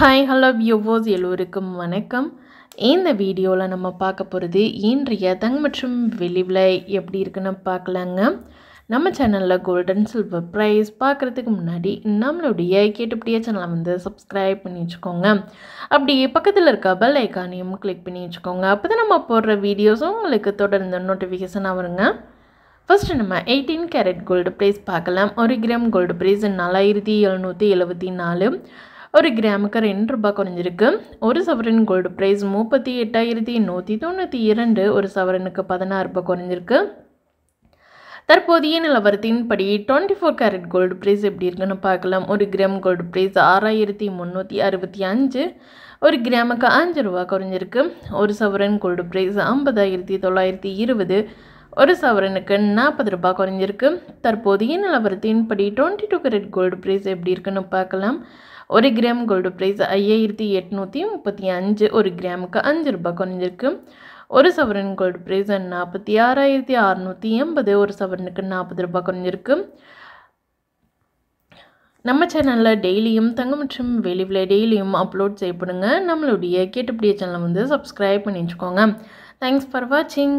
hi hello வியூவோஸ் எல்லோருக்கும் வணக்கம் இந்த வீடியோவில் நம்ம பார்க்க போகிறது இன்றைய தங் மற்றும் வெளிவில் எப்படி இருக்குன்னு பார்க்கலாங்க நம்ம சேனலில் கோல்டன் சில்வர் ப்ரைஸ் பார்க்குறதுக்கு முன்னாடி நம்மளுடைய கேட்டுப்படியே சேனலை வந்து சப்ஸ்கிரைப் பண்ணி வச்சுக்கோங்க அப்படியே பக்கத்தில் இருக்க பெல் ஐக்கானையும் கிளிக் பண்ணி வச்சுக்கோங்க அப்போ தான் நம்ம போடுற வீடியோஸும் உங்களுக்கு தொடர்ந்து நோட்டிஃபிகேஷனாக வருங்க ஃபஸ்ட்டு நம்ம எயிட்டீன் கேரட் கோல்டு ப்ரைஸ் பார்க்கலாம் ஒரு கிராம் கோல்டு ப்ரைஸ் நாலாயிரத்தி எழுநூற்றி எழுபத்தி நாலு ஒரு கிராமுக்கு ரெண்டு ரூபாய் குறைஞ்சிருக்கு ஒரு சவரன் கோல்டு ப்ரைஸ் முப்பத்தி எட்டாயிரத்தி நூற்றி தொண்ணூற்றி இரண்டு ஒரு சவரனுக்கு பதினாறு ரூபாய் குறைஞ்சிருக்கு தற்போதைய நிலவரத்தின்படி twenty four carat gold price எப்படி இருக்குன்னு பார்க்கலாம் ஒரு கிராம் கோல்டு ப்ரைஸ் ஆறாயிரத்தி முந்நூற்றி அறுபத்தி அஞ்சு ஒரு கிராமுக்கு அஞ்சு ரூபா குறைஞ்சிருக்கு ஒரு சவரன் கோல்டு ப்ரைஸ் ஐம்பதாயிரத்தி தொள்ளாயிரத்தி இருபது ஒரு சவரனுக்கு நாற்பது ரூபாய் குறைஞ்சிருக்கு தற்போதைய படி twenty two carat gold price எப்படி இருக்குன்னு பார்க்கலாம் ஒரு கிராம் கோல்டு ப்ரைஸ் ஐயாயிரத்தி எட்நூற்றி முப்பத்தி அஞ்சு ஒரு கிராமுக்கு அஞ்சு ரூபாய் குறைஞ்சிருக்கு ஒரு சவரன் கோல்டு ப்ரைஸ் நாற்பத்தி ஆறாயிரத்தி அறநூற்றி எண்பது ஒரு சவரனுக்கு நாற்பது ரூபாய் குறைஞ்சிருக்கு நம்ம சேனலில் டெய்லியும் தங்க மற்றும் வெளிவில் டெய்லியும் அப்லோட் செய்யப்படுங்க நம்மளுடைய கேட்டுப்படிய சேனலை வந்து சப்ஸ்கிரைப் பண்ணி வச்சுக்கோங்க தேங்க்ஸ் ஃபார் வாட்சிங்